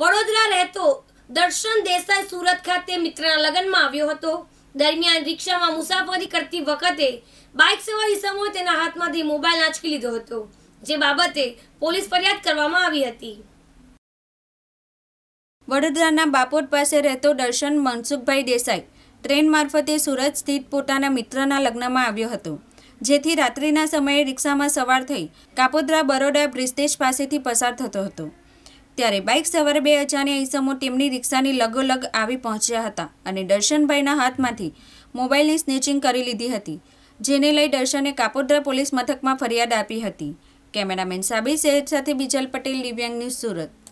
વડોદરા રહેતો દર્શન દેસાઈ સુરત ખાતે મિત્રના લગ્નમાં આવ્યો હતો દરમિયાન રિક્ષામાં મુસાફરી કરતી વખતે બાઇક સવાર ઇસમોએ તેના હાથમાંથી મોબાઈલ આંચકી લીધો હતો જે બાબતે પોલીસ ફરિયાદ કરવામાં આવી હતી વડોદરાના બાપોટ પાસે રહેતો દર્શન મનસુખભાઈ દેસાઈ ટ્રેન મારફતે સુરત સ્થિત પોતાના મિત્રના લગ્નમાં આવ્યો હતો જેથી રાત્રિના સમયે રિક્ષામાં સવાર થઈ કાપોદ્રા બરોડા બ્રિસ્ટેજ પાસેથી પસાર થતો હતો ત્યારે બાઇક સવારે બે અજાણ્યા ઈસમો તેમની રિક્ષાની લગોલગ આવી પહોંચ્યા હતા અને દર્શનભાઈના હાથમાંથી મોબાઈલની સ્નેચિંગ કરી લીધી હતી જેને લઈ દર્શને કાપોદ્રા પોલીસ મથકમાં ફરિયાદ આપી હતી કેમેરામેન સાબી સૈયદ સાથે બિજલ પટેલ દિવ્યાંગ ન્યૂઝ સુરત